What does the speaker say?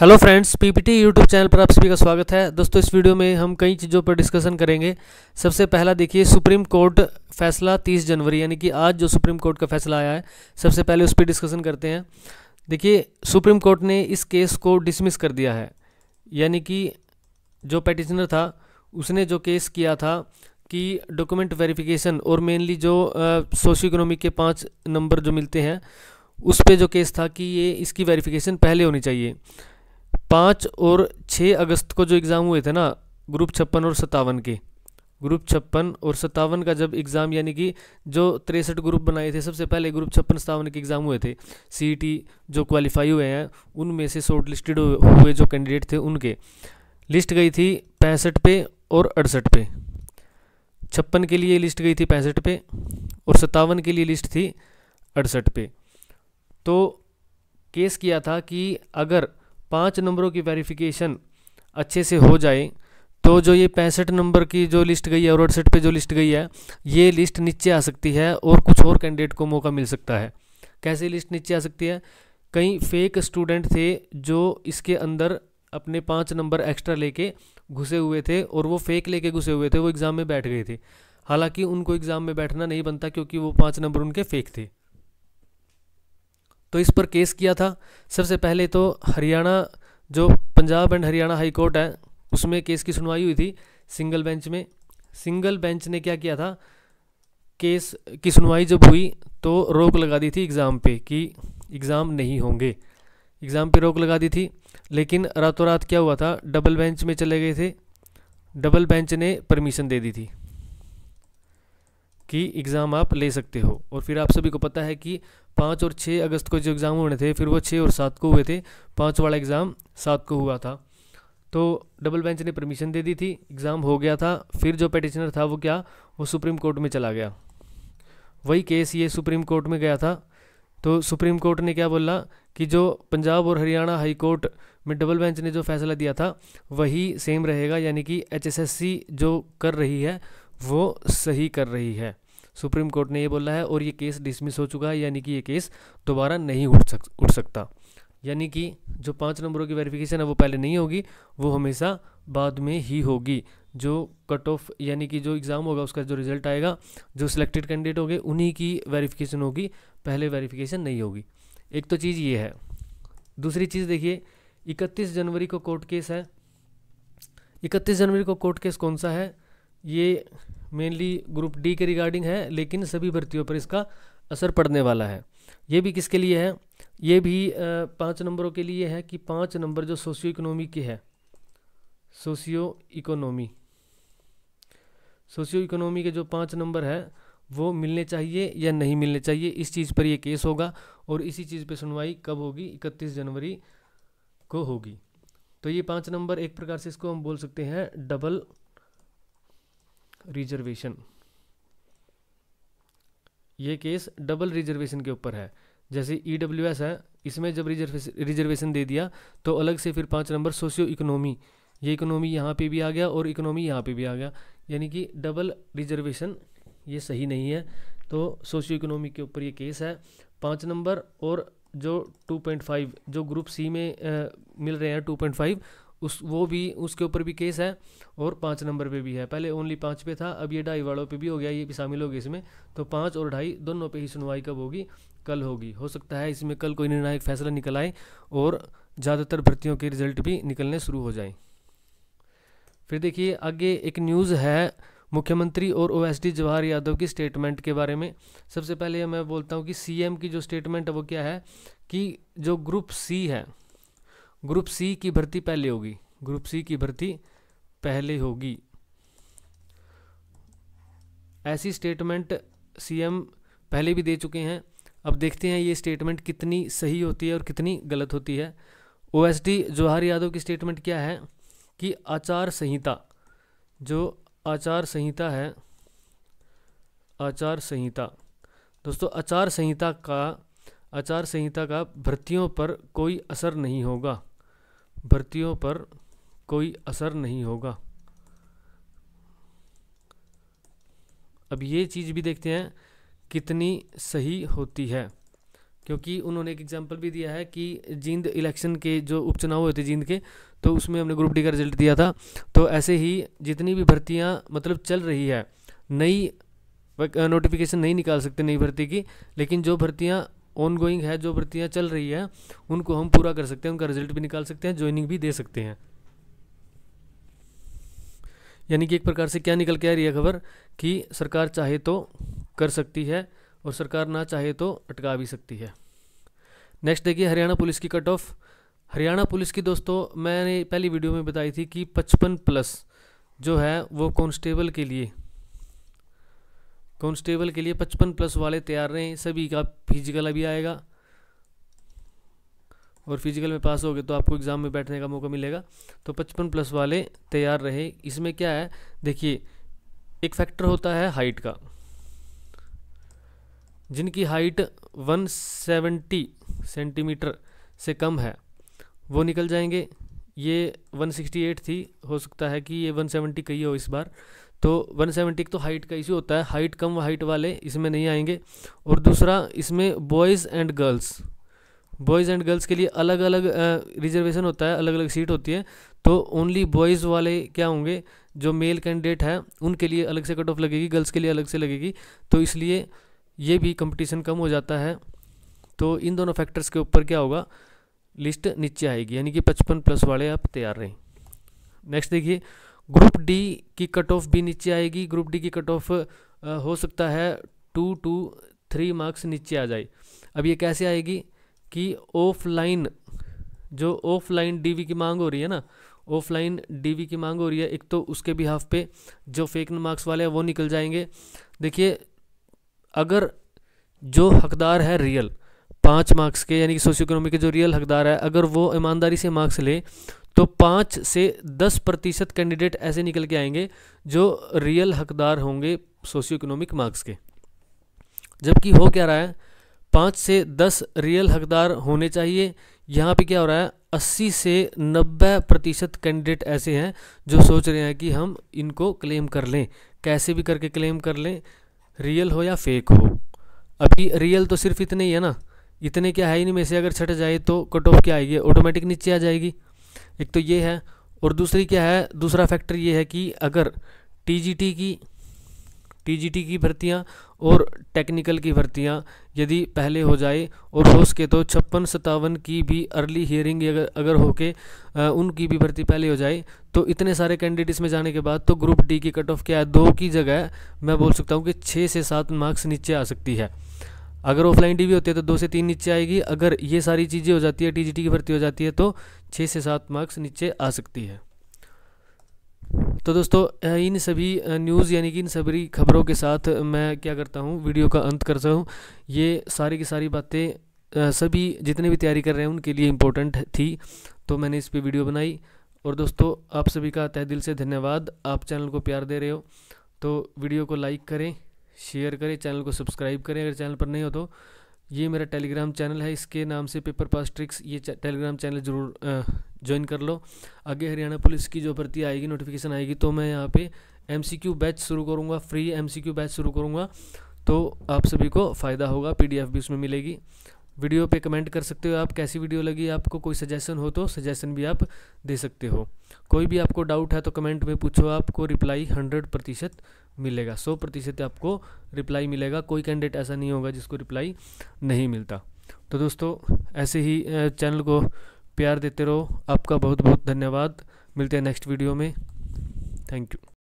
hello friends PPT YouTube channel पर आप सभी का स्वागत है दोस्तों इस वीडियो में हम कई चीज़ों पर डिस्कशन करेंगे सबसे पहला देखिए सुप्रीम कोर्ट फैसला 30 जनवरी यानी कि आज जो सुप्रीम कोर्ट का फैसला आया है सबसे पहले उस पर डिस्कशन करते हैं देखिए सुप्रीम कोर्ट ने इस केस को डिसमिस कर दिया है यानी कि जो पटिशनर था उसने जो केस किया था कि डॉक्यूमेंट वेरिफिकेशन और मेनली जो सोशो इकोनॉमिक के पाँच नंबर जो मिलते हैं उस पर जो केस था कि ये इसकी वेरिफिकेशन पहले होनी चाहिए पाँच और छः अगस्त को जो एग्ज़ाम हुए थे ना ग्रुप छप्पन और सतावन के ग्रुप छप्पन और सत्तावन का जब एग्ज़ाम यानी कि जो तिरसठ ग्रुप बनाए थे सबसे पहले ग्रुप छप्पन सतावन के एग्ज़ाम हुए थे सी जो क्वालिफाई हुए हैं उनमें से शॉर्ट लिस्टेड हुए जो कैंडिडेट थे उनके लिस्ट गई थी पैंसठ पे और अड़सठ पे छप्पन के लिए लिस्ट गई थी पैंसठ पे और सतावन के लिए लिस्ट थी अड़सठ पे तो केस किया था कि अगर पाँच नंबरों की वेरिफिकेशन अच्छे से हो जाए तो जो ये पैंसठ नंबर की जो लिस्ट गई है और अड़सठ पे जो लिस्ट गई है ये लिस्ट नीचे आ सकती है और कुछ और कैंडिडेट को मौका मिल सकता है कैसे लिस्ट नीचे आ सकती है कई फेक स्टूडेंट थे जो इसके अंदर अपने पाँच नंबर एक्स्ट्रा लेके घुसे हुए थे और वो फेक लेके घुसे हुए थे वो एग्ज़ाम में बैठ गए थे हालांकि उनको एग्ज़ाम में बैठना नहीं बनता क्योंकि वो पाँच नंबर उनके फेक थे तो इस पर केस किया था सबसे पहले तो हरियाणा जो Punjab and Haryana high court है उसमें केस की सुनवाई हुई थी सिंगल बेंच में सिंगल बेंच ने क्या किया था केस की सुनवाई जब हुई तो रोक लगा दी थी एग्ज़ाम पे कि एग्ज़ाम नहीं होंगे एग्ज़ाम पे रोक लगा दी थी लेकिन रातों रात क्या हुआ था डबल बेंच में चले गए थे डबल बेंच ने परमिशन दे दी थी कि एग्ज़ाम आप ले सकते हो और फिर आप सभी को पता है कि पाँच और छः अगस्त को जो एग्ज़ाम होने थे फिर वो छः और सात को हुए थे पाँच वाला एग्ज़ाम सात को हुआ था तो डबल बेंच ने परमिशन दे दी थी एग्ज़ाम हो गया था फिर जो पटिशनर था वो क्या वो सुप्रीम कोर्ट में चला गया वही केस ये सुप्रीम कोर्ट में गया था तो सुप्रीम कोर्ट ने क्या बोला कि जो पंजाब और हरियाणा हाई कोर्ट में डबल बेंच ने जो फैसला दिया था वही सेम रहेगा यानी कि एचएसएससी जो कर रही है वो सही कर रही है सुप्रीम कोर्ट ने ये बोला है और ये केस डिसमिस हो चुका है यानी कि ये केस दोबारा नहीं उठ सक उठ सकता यानी कि जो पाँच नंबरों की वेरिफिकेशन है वो पहले नहीं होगी वो हमेशा बाद में ही होगी जो कट ऑफ यानी कि जो एग्ज़ाम होगा उसका जो रिजल्ट आएगा जो सिलेक्टेड कैंडिडेट होंगे उन्हीं की वेरिफिकेशन होगी पहले वेरिफिकेशन नहीं होगी एक तो चीज़ ये है दूसरी चीज़ देखिए इकतीस जनवरी को कोर्ट केस है इकतीस जनवरी को कोर्ट केस कौन सा है ये मेनली ग्रुप डी के रिगार्डिंग है लेकिन सभी भर्तियों पर इसका असर पड़ने वाला है ये भी किसके लिए है ये भी पाँच नंबरों के लिए है कि पाँच नंबर जो सोशियो इकोनॉमी के है सोशियो इकोनॉमी सोशियो इकोनॉमी के जो पाँच नंबर है वो मिलने चाहिए या नहीं मिलने चाहिए इस चीज़ पर यह केस होगा और इसी चीज़ पर सुनवाई कब होगी इकतीस जनवरी को होगी तो ये पाँच नंबर एक प्रकार से इसको हम बोल सकते हैं डबल रिजर्वेशन ये केस डबल रिजर्वेशन के ऊपर है जैसे ई डब्ल्यू एस है इसमें जब रिजर्वेशन दे दिया तो अलग से फिर पाँच नंबर सोशियो इकोनॉमी ये इकोनॉमी यहाँ पे भी आ गया और इकोनॉमी यहाँ पे भी आ गया यानी कि डबल रिजर्वेशन ये सही नहीं है तो सोशियो इकोनॉमी के ऊपर ये केस है पाँच नंबर और जो 2.5 जो ग्रुप सी में आ, मिल रहे हैं 2.5 उस वो भी उसके ऊपर भी केस है और पाँच नंबर पे भी है पहले ओनली पाँच पे था अब ये ढाई वालों पे भी हो गया ये भी शामिल होगी इसमें तो पाँच और ढाई दोनों पे ही सुनवाई कब होगी कल होगी हो सकता है इसमें कल कोई निर्णायक फैसला निकल आए और ज़्यादातर भर्तियों के रिजल्ट भी निकलने शुरू हो जाए फिर देखिए आगे एक न्यूज़ है मुख्यमंत्री और डी जवाहर यादव की स्टेटमेंट के बारे में सबसे पहले मैं बोलता हूँ कि एम की जो स्टेटमेंट है वो क्या है कि जो ग्रुप सी है ग्रुप सी की भर्ती पहले होगी ग्रुप सी की भर्ती पहले होगी ऐसी स्टेटमेंट सीएम पहले भी दे चुके हैं अब देखते हैं ये स्टेटमेंट कितनी सही होती है और कितनी गलत होती है ओएसडी जवाहर यादव की स्टेटमेंट क्या है कि आचार संहिता जो आचार संहिता है आचार संहिता दोस्तों आचार संहिता का आचार संहिता का भर्तियों पर कोई असर नहीं होगा भर्तियों पर कोई असर नहीं होगा अब ये चीज़ भी देखते हैं कितनी सही होती है क्योंकि उन्होंने एक एग्जांपल भी दिया है कि जींद इलेक्शन के जो उपचुनाव हुए थे जींद के तो उसमें हमने ग्रुप डी का रिजल्ट दिया था तो ऐसे ही जितनी भी भर्तियां मतलब चल रही है नई नोटिफिकेशन नहीं निकाल सकते नई भर्ती की लेकिन जो भर्तियां ऑन गोइंग है जो भर्तियाँ चल रही है उनको हम पूरा कर सकते हैं उनका रिजल्ट भी निकाल सकते हैं ज्वाइनिंग भी दे सकते हैं यानी कि एक प्रकार से क्या निकल के आ रही है खबर कि सरकार चाहे तो कर सकती है और सरकार ना चाहे तो अटका भी सकती है नेक्स्ट देखिए हरियाणा पुलिस की कट ऑफ हरियाणा पुलिस की दोस्तों मैंने पहली वीडियो में बताई थी कि पचपन प्लस जो है वो कांस्टेबल के लिए कांस्टेबल के लिए पचपन प्लस वाले तैयार रहे सभी का फिजिकल अभी आएगा और फिजिकल में पास हो गए तो आपको एग्ज़ाम में बैठने का मौका मिलेगा तो पचपन प्लस वाले तैयार रहे इसमें क्या है देखिए एक फैक्टर होता है हाइट का जिनकी हाइट 170 सेंटीमीटर से कम है वो निकल जाएंगे ये 168 थी हो सकता है कि ये 170 कही हो इस बार तो 170 तो हाइट का इशू होता है हाइट कम हाइट वाले इसमें नहीं आएंगे और दूसरा इसमें boys and girls boys and girls के लिए अलग अलग रिजर्वेशन होता है अलग अलग सीट होती है तो ओनली बॉयज़ वाले क्या होंगे जो मेल कैंडिडेट है उनके लिए अलग से कट ऑफ लगेगी गर्ल्स के लिए अलग से लगेगी तो इसलिए ये भी कंपटीशन कम हो जाता है तो इन दोनों फैक्टर्स के ऊपर क्या होगा लिस्ट नीचे आएगी यानी कि पचपन प्लस वाले आप तैयार रहें नेक्स्ट देखिए ग्रुप डी की कट ऑफ भी नीचे आएगी ग्रुप डी की कट ऑफ हो सकता है टू टू थ्री मार्क्स नीचे आ जाए अब ये कैसे आएगी कि ऑफलाइन जो ऑफलाइन डीवी की मांग हो रही है ना ऑफलाइन डीवी की मांग हो रही है एक तो उसके भी हाफ पे जो फेक मार्क्स वाले हैं वो निकल जाएंगे देखिए अगर जो हकदार है रियल पाँच मार्क्स के यानी कि सोशियो इकोनॉमी के जो रियल हकदार है अगर वो ईमानदारी से मार्क्स ले तो पाँच से दस प्रतिशत कैंडिडेट ऐसे निकल के आएंगे जो रियल हकदार होंगे सोशियो इकोनॉमिक मार्क्स के जबकि हो क्या रहा है पाँच से दस रियल हकदार होने चाहिए यहाँ पे क्या हो रहा है अस्सी से नब्बे प्रतिशत कैंडिडेट ऐसे हैं जो सोच रहे हैं कि हम इनको क्लेम कर लें कैसे भी करके क्लेम कर लें रियल हो या फेक हो अभी रियल तो सिर्फ इतने ही है ना इतने क्या है इनमें से अगर छट जाए तो कट ऑफ क्या आएगी ऑटोमेटिक नीचे आ जाएगी एक तो ये है और दूसरी क्या है दूसरा फैक्टर ये है कि अगर टीजीटी की टीजीटी की भर्तियां और टेक्निकल की भर्तियां यदि पहले हो जाए और हो सके तो छप्पन सतावन की भी अर्ली हियरिंग अगर अगर होके उनकी भी भर्ती पहले हो जाए तो इतने सारे कैंडिडेट्स में जाने के बाद तो ग्रुप डी की कट ऑफ क्या है दो की जगह मैं बोल सकता हूँ कि छः से सात मार्क्स नीचे आ सकती है अगर ऑफलाइन टीवी होती है तो दो से तीन नीचे आएगी अगर ये सारी चीज़ें हो जाती है टीजीटी की भर्ती हो जाती है तो छः से सात मार्क्स नीचे आ सकती है तो दोस्तों इन सभी न्यूज़ यानी कि इन सभी खबरों के साथ मैं क्या करता हूँ वीडियो का अंत करता हूँ ये सारी की सारी बातें सभी जितने भी तैयारी कर रहे हैं उनके लिए इम्पोर्टेंट थी तो मैंने इस पर वीडियो बनाई और दोस्तों आप सभी का तह दिल से धन्यवाद आप चैनल को प्यार दे रहे हो तो वीडियो को लाइक करें शेयर करें चैनल को सब्सक्राइब करें अगर चैनल पर नहीं हो तो ये मेरा टेलीग्राम चैनल है इसके नाम से पेपर पास ट्रिक्स ये टेलीग्राम चैनल जरूर ज्वाइन कर लो आगे हरियाणा पुलिस की जो भर्ती आएगी नोटिफिकेशन आएगी तो मैं यहाँ पे एमसीक्यू बैच शुरू करूँगा फ्री एमसीक्यू बैच शुरू करूँगा तो आप सभी को फ़ायदा होगा पीडीएफ भी उसमें मिलेगी वीडियो पे कमेंट कर सकते हो आप कैसी वीडियो लगी आपको कोई सजेशन हो तो सजेशन भी आप दे सकते हो कोई भी आपको डाउट है तो कमेंट में पूछो आपको रिप्लाई हंड्रेड प्रतिशत मिलेगा सौ प्रतिशत आपको रिप्लाई मिलेगा कोई कैंडिडेट ऐसा नहीं होगा जिसको रिप्लाई नहीं मिलता तो दोस्तों ऐसे ही चैनल को प्यार देते रहो आपका बहुत बहुत धन्यवाद मिलते हैं नेक्स्ट वीडियो में थैंक यू